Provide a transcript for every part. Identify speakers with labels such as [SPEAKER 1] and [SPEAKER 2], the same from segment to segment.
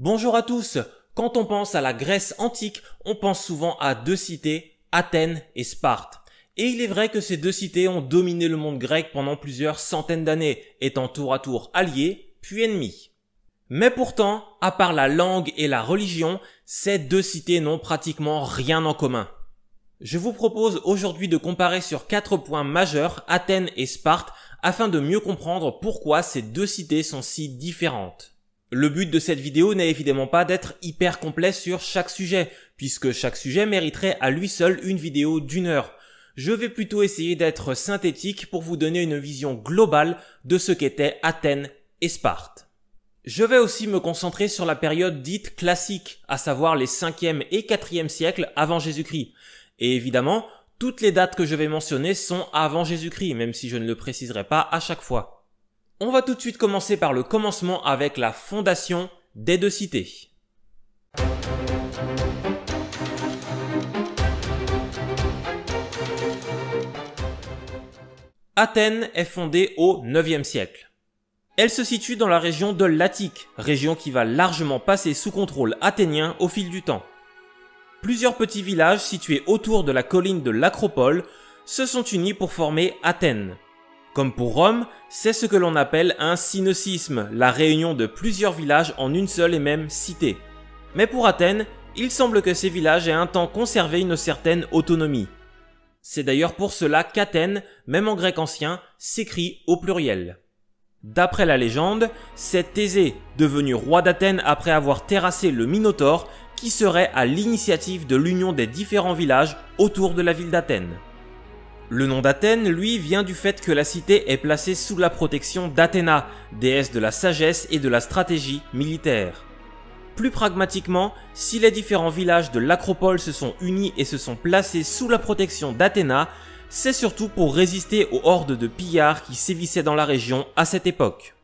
[SPEAKER 1] Bonjour à tous. Quand on pense à la Grèce antique, on pense souvent à deux cités, Athènes et Sparte. Et il est vrai que ces deux cités ont dominé le monde grec pendant plusieurs centaines d'années, étant tour à tour alliés, puis ennemies. Mais pourtant, à part la langue et la religion, ces deux cités n'ont pratiquement rien en commun. Je vous propose aujourd'hui de comparer sur quatre points majeurs Athènes et Sparte afin de mieux comprendre pourquoi ces deux cités sont si différentes. Le but de cette vidéo n'est évidemment pas d'être hyper complet sur chaque sujet, puisque chaque sujet mériterait à lui seul une vidéo d'une heure. Je vais plutôt essayer d'être synthétique pour vous donner une vision globale de ce qu'étaient Athènes et Sparte. Je vais aussi me concentrer sur la période dite classique, à savoir les 5e et 4e siècles avant Jésus-Christ. Et évidemment, toutes les dates que je vais mentionner sont avant Jésus-Christ, même si je ne le préciserai pas à chaque fois. On va tout de suite commencer par le commencement avec la fondation des deux cités. Athènes est fondée au 9e siècle. Elle se situe dans la région de l'Attique, région qui va largement passer sous contrôle athénien au fil du temps. Plusieurs petits villages situés autour de la colline de l'Acropole se sont unis pour former Athènes, comme pour Rome, c'est ce que l'on appelle un synocisme, la réunion de plusieurs villages en une seule et même cité. Mais pour Athènes, il semble que ces villages aient un temps conservé une certaine autonomie. C'est d'ailleurs pour cela qu'Athènes, même en grec ancien, s'écrit au pluriel. D'après la légende, c'est Thésée, devenu roi d'Athènes après avoir terrassé le Minotaure, qui serait à l'initiative de l'union des différents villages autour de la ville d'Athènes. Le nom d'Athènes, lui, vient du fait que la cité est placée sous la protection d'Athéna, déesse de la sagesse et de la stratégie militaire. Plus pragmatiquement, si les différents villages de l'acropole se sont unis et se sont placés sous la protection d'Athéna, c'est surtout pour résister aux hordes de pillards qui sévissaient dans la région à cette époque.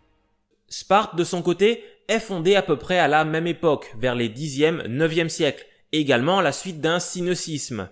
[SPEAKER 1] Sparte, de son côté, est fondée à peu près à la même époque, vers les 10e, 9e siècles, également à la suite d'un synocisme.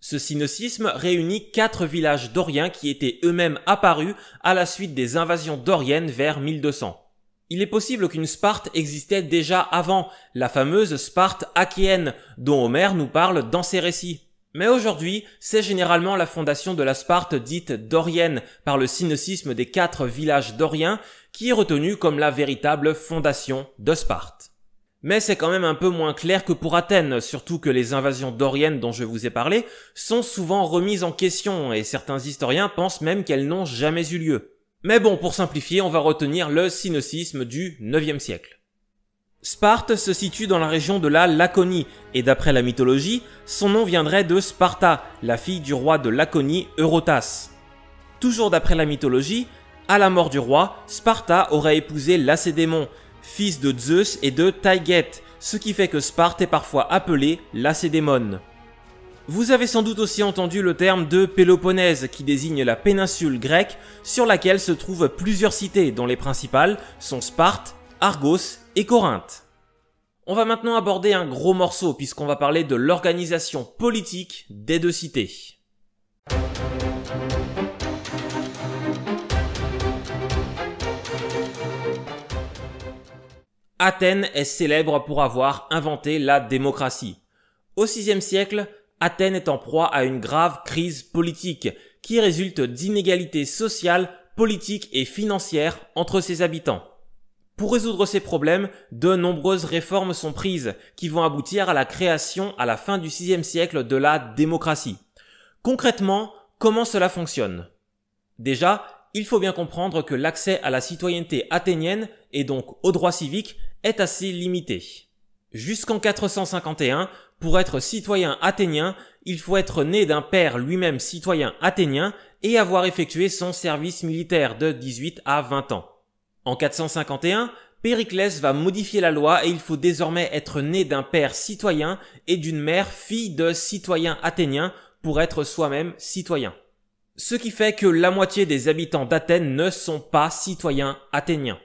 [SPEAKER 1] Ce cynocisme réunit quatre villages doriens qui étaient eux-mêmes apparus à la suite des invasions doriennes vers 1200. Il est possible qu'une Sparte existait déjà avant, la fameuse Sparte achéenne, dont Homère nous parle dans ses récits. Mais aujourd'hui, c'est généralement la fondation de la Sparte dite dorienne par le cynocisme des quatre villages doriens qui est retenue comme la véritable fondation de Sparte. Mais c'est quand même un peu moins clair que pour Athènes, surtout que les invasions doriennes dont je vous ai parlé sont souvent remises en question et certains historiens pensent même qu'elles n'ont jamais eu lieu. Mais bon, pour simplifier, on va retenir le synocisme du 9e siècle. Sparte se situe dans la région de la Laconie, et d'après la mythologie, son nom viendrait de Sparta, la fille du roi de Laconie, Eurotas. Toujours d'après la mythologie, à la mort du roi, Sparta aurait épousé Lacédémon, fils de Zeus et de Taiget, ce qui fait que Sparte est parfois appelée Lacédémone. Vous avez sans doute aussi entendu le terme de Péloponnèse qui désigne la péninsule grecque sur laquelle se trouvent plusieurs cités dont les principales sont Sparte, Argos et Corinthe. On va maintenant aborder un gros morceau puisqu'on va parler de l'organisation politique des deux cités. Athènes est célèbre pour avoir inventé la démocratie. Au VIe siècle, Athènes est en proie à une grave crise politique qui résulte d'inégalités sociales, politiques et financières entre ses habitants. Pour résoudre ces problèmes, de nombreuses réformes sont prises qui vont aboutir à la création à la fin du VIe siècle de la démocratie. Concrètement, comment cela fonctionne Déjà, il faut bien comprendre que l'accès à la citoyenneté athénienne et donc aux droits civiques est assez limité. Jusqu'en 451, pour être citoyen athénien, il faut être né d'un père lui-même citoyen athénien et avoir effectué son service militaire de 18 à 20 ans. En 451, Périclès va modifier la loi et il faut désormais être né d'un père citoyen et d'une mère fille de citoyen athénien pour être soi-même citoyen. Ce qui fait que la moitié des habitants d'Athènes ne sont pas citoyens athéniens.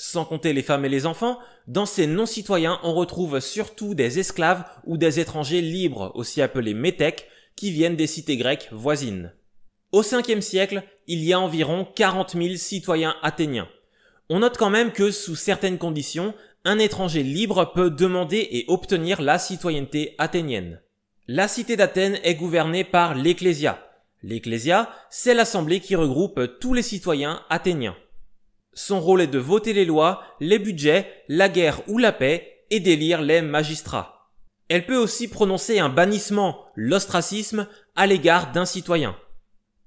[SPEAKER 1] Sans compter les femmes et les enfants, dans ces non-citoyens, on retrouve surtout des esclaves ou des étrangers libres, aussi appelés métèques, qui viennent des cités grecques voisines. Au 5e siècle, il y a environ 40 000 citoyens athéniens. On note quand même que, sous certaines conditions, un étranger libre peut demander et obtenir la citoyenneté athénienne. La cité d'Athènes est gouvernée par l'Ecclésia. L'Ecclésia, c'est l'assemblée qui regroupe tous les citoyens athéniens. Son rôle est de voter les lois, les budgets, la guerre ou la paix et d'élire les magistrats. Elle peut aussi prononcer un bannissement, l'ostracisme, à l'égard d'un citoyen.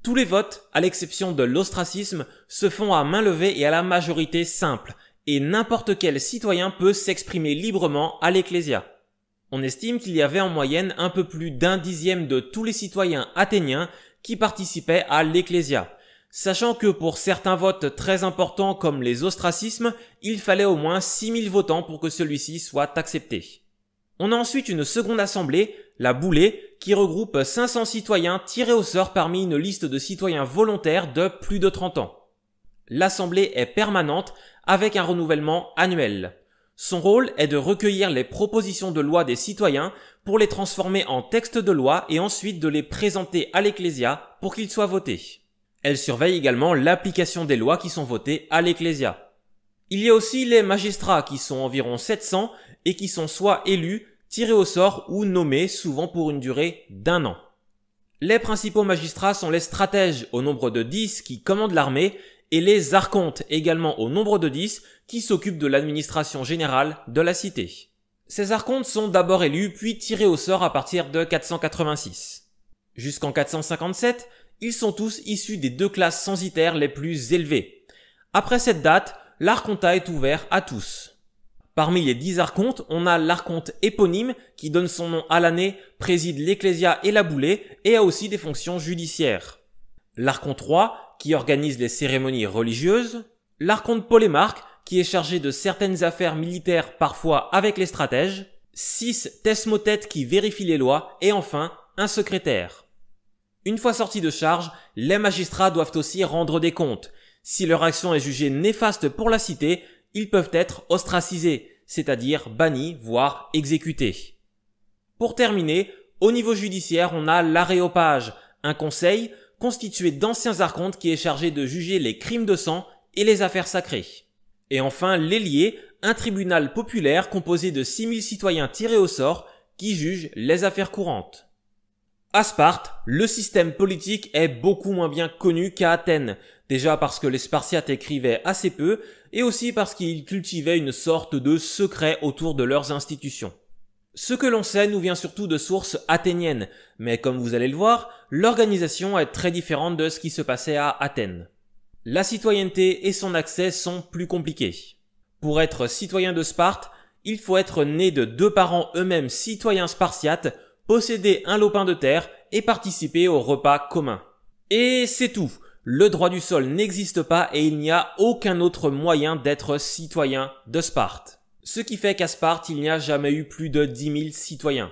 [SPEAKER 1] Tous les votes, à l'exception de l'ostracisme, se font à main levée et à la majorité simple, et n'importe quel citoyen peut s'exprimer librement à l'Ecclésia. On estime qu'il y avait en moyenne un peu plus d'un dixième de tous les citoyens athéniens qui participaient à l'Ecclésia, Sachant que pour certains votes très importants comme les ostracismes, il fallait au moins 6000 votants pour que celui-ci soit accepté. On a ensuite une seconde assemblée, la Boulée, qui regroupe 500 citoyens tirés au sort parmi une liste de citoyens volontaires de plus de 30 ans. L'assemblée est permanente avec un renouvellement annuel. Son rôle est de recueillir les propositions de loi des citoyens pour les transformer en textes de loi et ensuite de les présenter à l'Ecclésia pour qu'ils soient votés. Elle surveille également l'application des lois qui sont votées à l'Ecclésia. Il y a aussi les magistrats qui sont environ 700 et qui sont soit élus, tirés au sort ou nommés souvent pour une durée d'un an. Les principaux magistrats sont les stratèges au nombre de 10 qui commandent l'armée et les archontes également au nombre de 10 qui s'occupent de l'administration générale de la cité. Ces archontes sont d'abord élus puis tirés au sort à partir de 486. Jusqu'en 457, ils sont tous issus des deux classes censitaires les plus élevées. Après cette date, l'Archonta est ouvert à tous. Parmi les dix archontes, on a l'archonte éponyme qui donne son nom à l'année, préside l'Ecclésia et la boulée et a aussi des fonctions judiciaires. L'archonte roi qui organise les cérémonies religieuses, l'archonte polémarque qui est chargé de certaines affaires militaires parfois avec les stratèges, Six thesmothètes qui vérifient les lois et enfin un secrétaire. Une fois sortis de charge, les magistrats doivent aussi rendre des comptes. Si leur action est jugée néfaste pour la cité, ils peuvent être ostracisés, c'est-à-dire bannis, voire exécutés. Pour terminer, au niveau judiciaire, on a l'aréopage, un conseil constitué d'anciens archontes qui est chargé de juger les crimes de sang et les affaires sacrées. Et enfin, l'ailier, un tribunal populaire composé de 6000 citoyens tirés au sort qui jugent les affaires courantes. À Sparte, le système politique est beaucoup moins bien connu qu'à Athènes, déjà parce que les Spartiates écrivaient assez peu, et aussi parce qu'ils cultivaient une sorte de secret autour de leurs institutions. Ce que l'on sait nous vient surtout de sources athéniennes, mais comme vous allez le voir, l'organisation est très différente de ce qui se passait à Athènes. La citoyenneté et son accès sont plus compliqués. Pour être citoyen de Sparte, il faut être né de deux parents eux-mêmes citoyens spartiates posséder un lopin de terre et participer au repas commun. Et c'est tout. Le droit du sol n'existe pas et il n'y a aucun autre moyen d'être citoyen de Sparte. Ce qui fait qu'à Sparte, il n'y a jamais eu plus de 10 000 citoyens.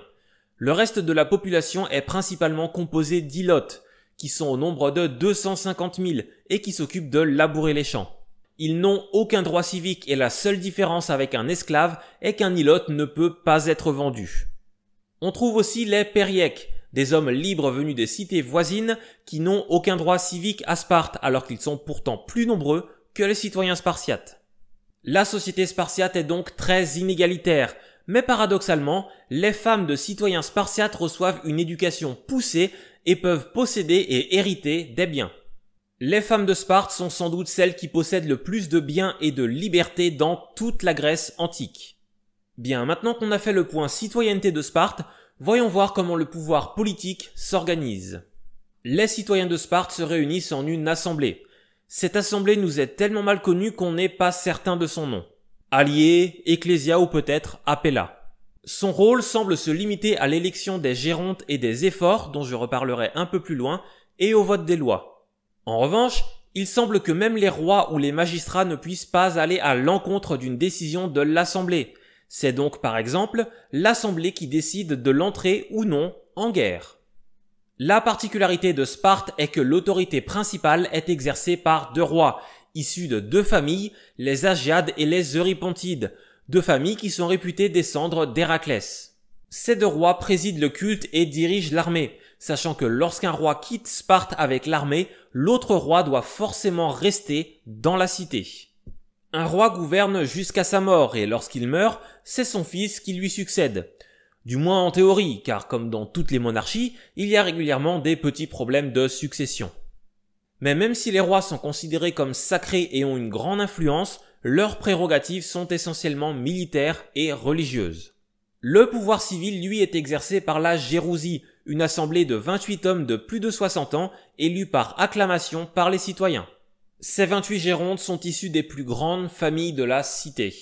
[SPEAKER 1] Le reste de la population est principalement composé d'ilotes, qui sont au nombre de 250 000 et qui s'occupent de labourer les champs. Ils n'ont aucun droit civique et la seule différence avec un esclave est qu'un ilote ne peut pas être vendu. On trouve aussi les périèques, des hommes libres venus des cités voisines qui n'ont aucun droit civique à Sparte alors qu'ils sont pourtant plus nombreux que les citoyens spartiates. La société spartiate est donc très inégalitaire, mais paradoxalement, les femmes de citoyens spartiates reçoivent une éducation poussée et peuvent posséder et hériter des biens. Les femmes de Sparte sont sans doute celles qui possèdent le plus de biens et de liberté dans toute la Grèce antique. Bien, maintenant qu'on a fait le point citoyenneté de Sparte, voyons voir comment le pouvoir politique s'organise. Les citoyens de Sparte se réunissent en une assemblée. Cette assemblée nous est tellement mal connue qu'on n'est pas certain de son nom. Allié, Ecclesia ou peut-être Appella. Son rôle semble se limiter à l'élection des gérontes et des efforts, dont je reparlerai un peu plus loin, et au vote des lois. En revanche, il semble que même les rois ou les magistrats ne puissent pas aller à l'encontre d'une décision de l'Assemblée. C'est donc par exemple l'Assemblée qui décide de l'entrée ou non en guerre. La particularité de Sparte est que l'autorité principale est exercée par deux rois, issus de deux familles, les Agiades et les Eurypontides, deux familles qui sont réputées descendre d'Héraclès. Ces deux rois président le culte et dirigent l'armée, sachant que lorsqu'un roi quitte Sparte avec l'armée, l'autre roi doit forcément rester dans la cité. Un roi gouverne jusqu'à sa mort et lorsqu'il meurt, c'est son fils qui lui succède. Du moins en théorie, car comme dans toutes les monarchies, il y a régulièrement des petits problèmes de succession. Mais même si les rois sont considérés comme sacrés et ont une grande influence, leurs prérogatives sont essentiellement militaires et religieuses. Le pouvoir civil, lui, est exercé par la Gérousie, une assemblée de 28 hommes de plus de 60 ans élus par acclamation par les citoyens. Ces 28 gérontes sont issus des plus grandes familles de la cité.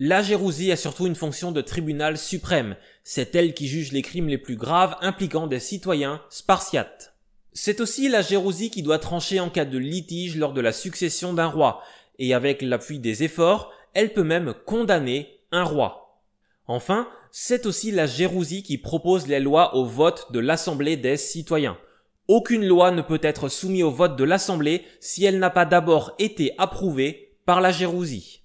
[SPEAKER 1] La Gérousie a surtout une fonction de tribunal suprême. C'est elle qui juge les crimes les plus graves impliquant des citoyens spartiates. C'est aussi la Gérousie qui doit trancher en cas de litige lors de la succession d'un roi, et avec l'appui des efforts, elle peut même condamner un roi. Enfin, c'est aussi la Gérousie qui propose les lois au vote de l'Assemblée des citoyens. Aucune loi ne peut être soumise au vote de l'Assemblée si elle n'a pas d'abord été approuvée par la Gérousie.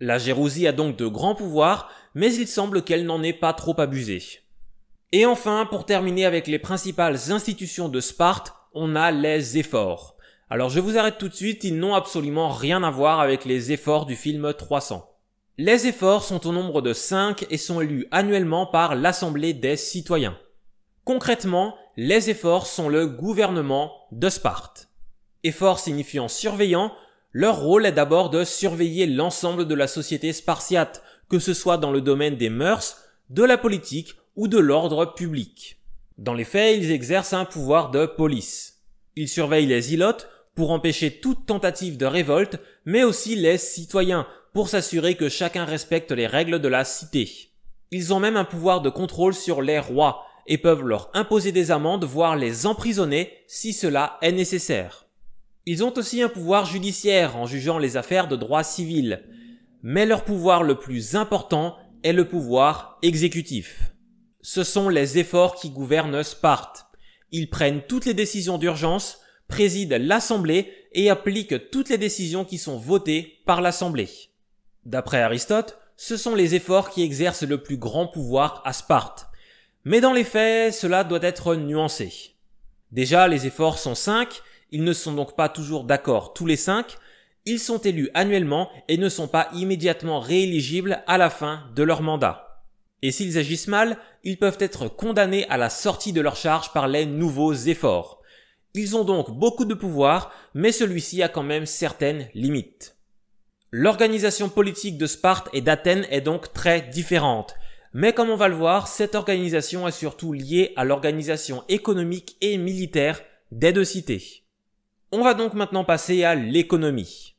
[SPEAKER 1] La Gérousie a donc de grands pouvoirs, mais il semble qu'elle n'en ait pas trop abusé. Et enfin, pour terminer avec les principales institutions de Sparte, on a les efforts. Alors je vous arrête tout de suite, ils n'ont absolument rien à voir avec les efforts du film 300. Les efforts sont au nombre de 5 et sont élus annuellement par l'Assemblée des citoyens. Concrètement, les efforts sont le gouvernement de Sparte. Efforts signifiant surveillant, leur rôle est d'abord de surveiller l'ensemble de la société spartiate, que ce soit dans le domaine des mœurs, de la politique ou de l'ordre public. Dans les faits, ils exercent un pouvoir de police. Ils surveillent les ilotes pour empêcher toute tentative de révolte, mais aussi les citoyens pour s'assurer que chacun respecte les règles de la cité. Ils ont même un pouvoir de contrôle sur les rois, et peuvent leur imposer des amendes, voire les emprisonner si cela est nécessaire. Ils ont aussi un pouvoir judiciaire en jugeant les affaires de droit civil, mais leur pouvoir le plus important est le pouvoir exécutif. Ce sont les efforts qui gouvernent Sparte. Ils prennent toutes les décisions d'urgence, président l'Assemblée et appliquent toutes les décisions qui sont votées par l'Assemblée. D'après Aristote, ce sont les efforts qui exercent le plus grand pouvoir à Sparte. Mais dans les faits, cela doit être nuancé. Déjà, les efforts sont cinq, ils ne sont donc pas toujours d'accord tous les cinq, ils sont élus annuellement et ne sont pas immédiatement rééligibles à la fin de leur mandat. Et s'ils agissent mal, ils peuvent être condamnés à la sortie de leur charge par les nouveaux efforts. Ils ont donc beaucoup de pouvoir, mais celui-ci a quand même certaines limites. L'organisation politique de Sparte et d'Athènes est donc très différente. Mais comme on va le voir, cette organisation est surtout liée à l'organisation économique et militaire des deux cités. On va donc maintenant passer à l'économie.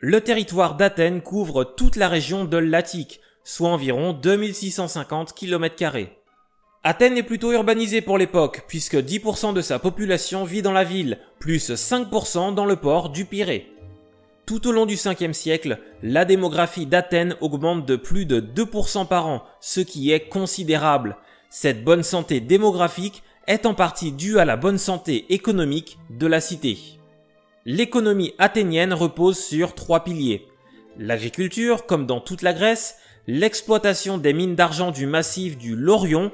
[SPEAKER 1] Le territoire d'Athènes couvre toute la région de l'Attique, soit environ 2650 km Athènes est plutôt urbanisée pour l'époque, puisque 10% de sa population vit dans la ville, plus 5% dans le port du Pirée. Tout au long du 5e siècle, la démographie d'Athènes augmente de plus de 2% par an, ce qui est considérable. Cette bonne santé démographique est en partie due à la bonne santé économique de la cité. L'économie athénienne repose sur trois piliers. L'agriculture, comme dans toute la Grèce, l'exploitation des mines d'argent du massif du Lorion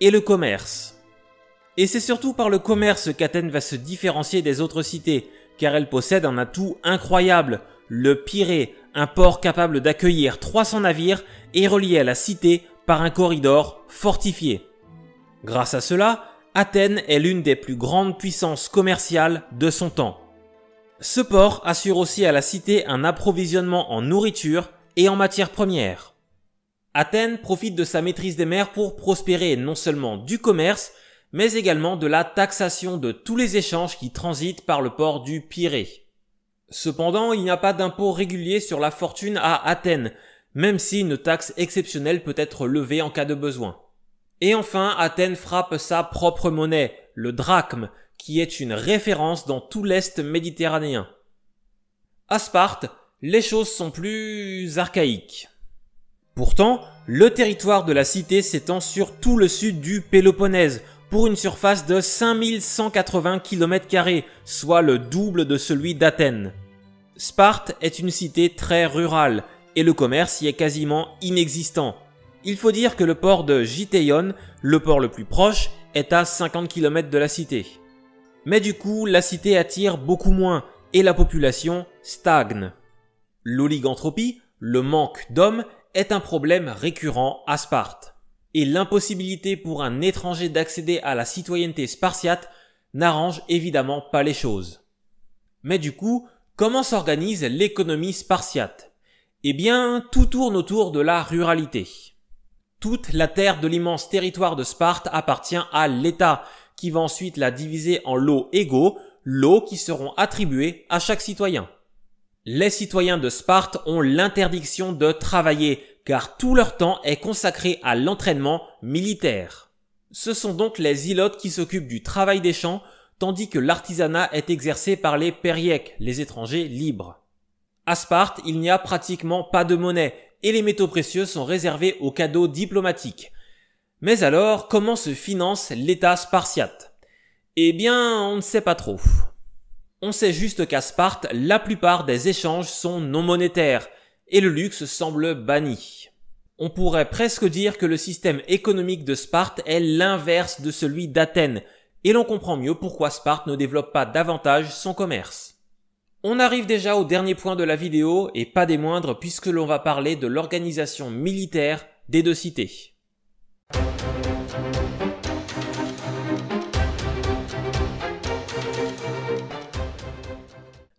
[SPEAKER 1] et le commerce. Et c'est surtout par le commerce qu'Athènes va se différencier des autres cités, car elle possède un atout incroyable, le Pirée, un port capable d'accueillir 300 navires et relié à la cité par un corridor fortifié. Grâce à cela, Athènes est l'une des plus grandes puissances commerciales de son temps. Ce port assure aussi à la cité un approvisionnement en nourriture et en matières premières. Athènes profite de sa maîtrise des mers pour prospérer non seulement du commerce, mais également de la taxation de tous les échanges qui transitent par le port du Pirée. Cependant, il n'y a pas d'impôt régulier sur la fortune à Athènes, même si une taxe exceptionnelle peut être levée en cas de besoin. Et enfin, Athènes frappe sa propre monnaie, le drachme, qui est une référence dans tout l'Est méditerranéen. À Sparte, les choses sont plus archaïques. Pourtant, le territoire de la cité s'étend sur tout le sud du Péloponnèse, pour une surface de 5180 km, soit le double de celui d'Athènes. Sparte est une cité très rurale, et le commerce y est quasiment inexistant. Il faut dire que le port de Giteion, le port le plus proche, est à 50 km de la cité. Mais du coup, la cité attire beaucoup moins, et la population stagne. L'oliganthropie, le manque d'hommes, est un problème récurrent à Sparte, et l'impossibilité pour un étranger d'accéder à la citoyenneté spartiate n'arrange évidemment pas les choses. Mais du coup, comment s'organise l'économie spartiate Eh bien, tout tourne autour de la ruralité. Toute la terre de l'immense territoire de Sparte appartient à l'État, qui va ensuite la diviser en lots égaux, lots qui seront attribués à chaque citoyen. Les citoyens de Sparte ont l'interdiction de travailler car tout leur temps est consacré à l'entraînement militaire. Ce sont donc les ilotes qui s'occupent du travail des champs tandis que l'artisanat est exercé par les périèques, les étrangers libres. À Sparte, il n'y a pratiquement pas de monnaie et les métaux précieux sont réservés aux cadeaux diplomatiques. Mais alors, comment se finance l'État spartiate Eh bien, on ne sait pas trop. On sait juste qu'à Sparte, la plupart des échanges sont non monétaires et le luxe semble banni. On pourrait presque dire que le système économique de Sparte est l'inverse de celui d'Athènes et l'on comprend mieux pourquoi Sparte ne développe pas davantage son commerce. On arrive déjà au dernier point de la vidéo et pas des moindres puisque l'on va parler de l'organisation militaire des deux cités.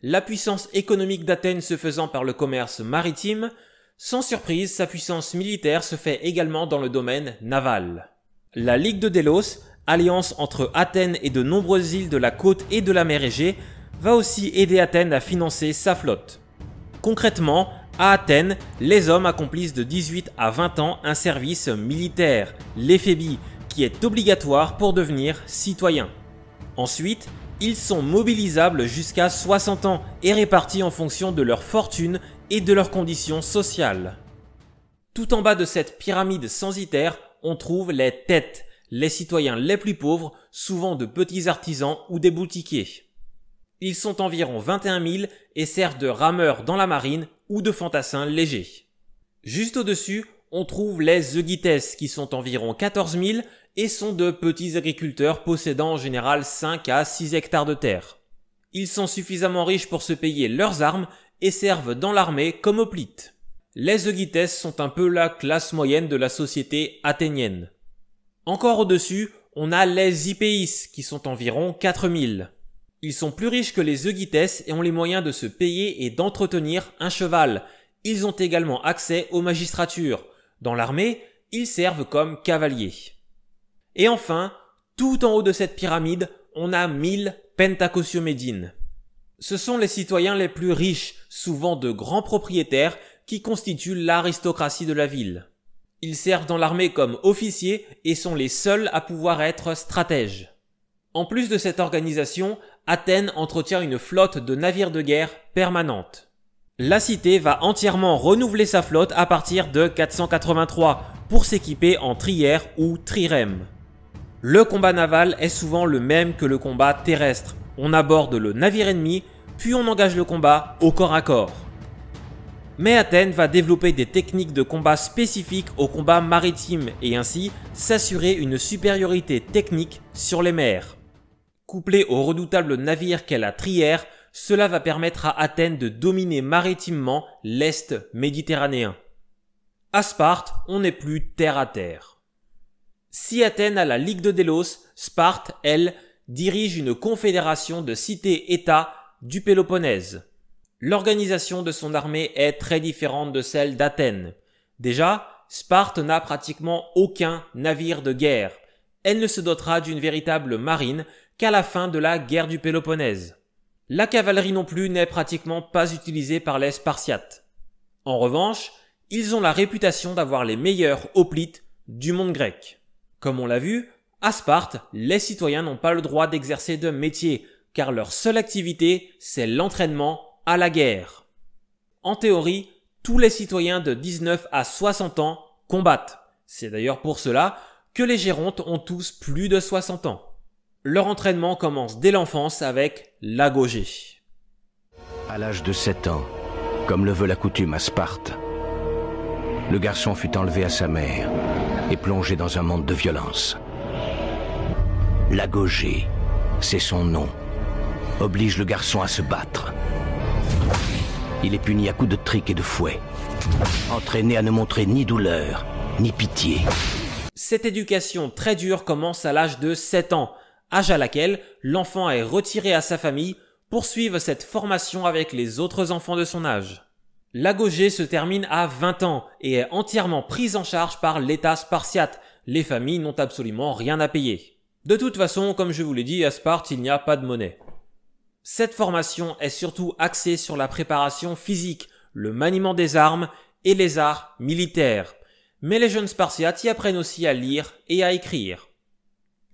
[SPEAKER 1] la puissance économique d'Athènes se faisant par le commerce maritime, sans surprise sa puissance militaire se fait également dans le domaine naval. La Ligue de Délos, alliance entre Athènes et de nombreuses îles de la côte et de la mer Égée, va aussi aider Athènes à financer sa flotte. Concrètement, à Athènes, les hommes accomplissent de 18 à 20 ans un service militaire, l'éphébie, qui est obligatoire pour devenir citoyen. Ensuite, ils sont mobilisables jusqu'à 60 ans et répartis en fonction de leur fortune et de leurs conditions sociales. Tout en bas de cette pyramide censitaire, on trouve les têtes, les citoyens les plus pauvres, souvent de petits artisans ou des boutiquiers. Ils sont environ 21 000 et servent de rameurs dans la marine ou de fantassins légers. Juste au-dessus, on trouve les Eugites qui sont environ 14 000 et sont de petits agriculteurs possédant en général 5 à 6 hectares de terre. Ils sont suffisamment riches pour se payer leurs armes et servent dans l'armée comme hoplites. Les Eugites sont un peu la classe moyenne de la société athénienne. Encore au-dessus, on a les Ipéis qui sont environ 4000. Ils sont plus riches que les Eugites et ont les moyens de se payer et d'entretenir un cheval. Ils ont également accès aux magistratures, dans l'armée, ils servent comme cavaliers. Et enfin, tout en haut de cette pyramide, on a 1000 pentacosiomédines. Ce sont les citoyens les plus riches, souvent de grands propriétaires, qui constituent l'aristocratie de la ville. Ils servent dans l'armée comme officiers et sont les seuls à pouvoir être stratèges. En plus de cette organisation, Athènes entretient une flotte de navires de guerre permanente. La cité va entièrement renouveler sa flotte à partir de 483 pour s'équiper en trières ou Trirem. Le combat naval est souvent le même que le combat terrestre. On aborde le navire ennemi, puis on engage le combat au corps à corps. Mais Athènes va développer des techniques de combat spécifiques au combat maritime et ainsi s'assurer une supériorité technique sur les mers. Couplé au redoutable navire qu'est la trière, cela va permettre à Athènes de dominer maritimement l'Est méditerranéen. À Sparte, on n'est plus terre à terre. Si Athènes a la Ligue de Délos, Sparte, elle, dirige une confédération de cités-États du Péloponnèse. L'organisation de son armée est très différente de celle d'Athènes. Déjà, Sparte n'a pratiquement aucun navire de guerre. Elle ne se dotera d'une véritable marine qu'à la fin de la guerre du Péloponnèse. La cavalerie non plus n'est pratiquement pas utilisée par les Spartiates. En revanche, ils ont la réputation d'avoir les meilleurs hoplites du monde grec. Comme on l'a vu, à Sparte, les citoyens n'ont pas le droit d'exercer de métier, car leur seule activité, c'est l'entraînement à la guerre. En théorie, tous les citoyens de 19 à 60 ans combattent. C'est d'ailleurs pour cela que les Gérontes ont tous plus de 60 ans. Leur entraînement commence dès l'enfance avec l'agogé. À l'âge de 7 ans, comme le veut la coutume à Sparte, le garçon fut enlevé à sa mère et plongé dans un monde de violence. L'agogé, c'est son nom, oblige le garçon à se battre. Il est puni à coups de trique et de fouet, entraîné à ne montrer ni douleur, ni pitié. Cette éducation très dure commence à l'âge de 7 ans âge à laquelle l'enfant est retiré à sa famille, poursuivent cette formation avec les autres enfants de son âge. L'agogé se termine à 20 ans et est entièrement prise en charge par l'État spartiate. Les familles n'ont absolument rien à payer. De toute façon, comme je vous l'ai dit, à Sparte, il n'y a pas de monnaie. Cette formation est surtout axée sur la préparation physique, le maniement des armes et les arts militaires. Mais les jeunes spartiates y apprennent aussi à lire et à écrire.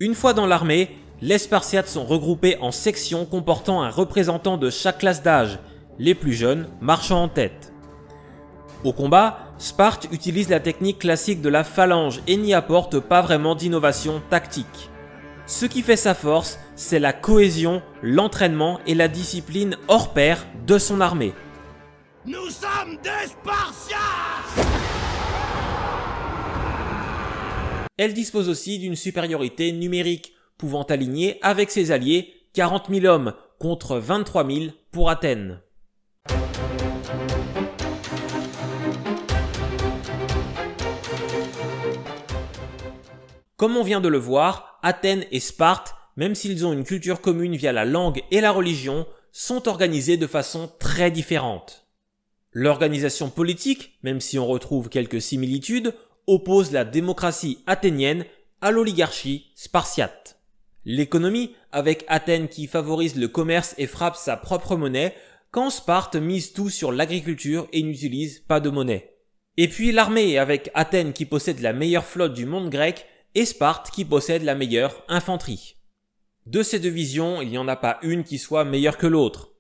[SPEAKER 1] Une fois dans l'armée, les Spartiates sont regroupés en sections comportant un représentant de chaque classe d'âge, les plus jeunes marchant en tête. Au combat, Sparte utilise la technique classique de la phalange et n'y apporte pas vraiment d'innovation tactique. Ce qui fait sa force, c'est la cohésion, l'entraînement et la discipline hors pair de son armée. Nous sommes des Spartiates Elle dispose aussi d'une supériorité numérique, pouvant aligner avec ses alliés 40 000 hommes contre 23 000 pour Athènes. Comme on vient de le voir, Athènes et Sparte, même s'ils ont une culture commune via la langue et la religion, sont organisés de façon très différente. L'organisation politique, même si on retrouve quelques similitudes, oppose la démocratie athénienne à l'oligarchie spartiate. L'économie, avec Athènes qui favorise le commerce et frappe sa propre monnaie, quand Sparte mise tout sur l'agriculture et n'utilise pas de monnaie. Et puis l'armée, avec Athènes qui possède la meilleure flotte du monde grec et Sparte qui possède la meilleure infanterie. De ces deux visions, il n'y en a pas une qui soit meilleure que l'autre.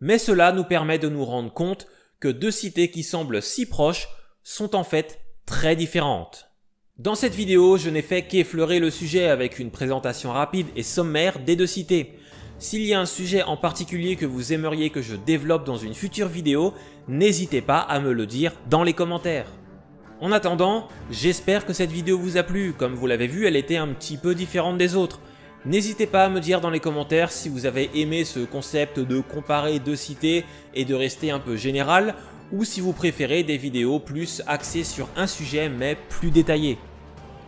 [SPEAKER 1] Mais cela nous permet de nous rendre compte que deux cités qui semblent si proches sont en fait très différentes. Dans cette vidéo, je n'ai fait qu'effleurer le sujet avec une présentation rapide et sommaire des deux cités. S'il y a un sujet en particulier que vous aimeriez que je développe dans une future vidéo, n'hésitez pas à me le dire dans les commentaires. En attendant, j'espère que cette vidéo vous a plu, comme vous l'avez vu elle était un petit peu différente des autres. N'hésitez pas à me dire dans les commentaires si vous avez aimé ce concept de comparer deux cités et de rester un peu général, ou si vous préférez des vidéos plus axées sur un sujet mais plus détaillées.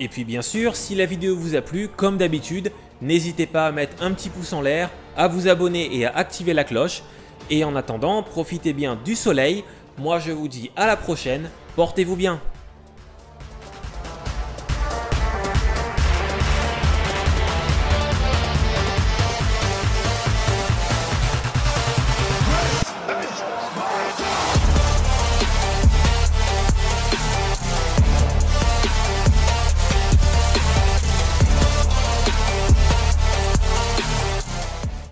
[SPEAKER 1] Et puis bien sûr, si la vidéo vous a plu, comme d'habitude, n'hésitez pas à mettre un petit pouce en l'air, à vous abonner et à activer la cloche. Et en attendant, profitez bien du soleil, moi je vous dis à la prochaine, portez-vous bien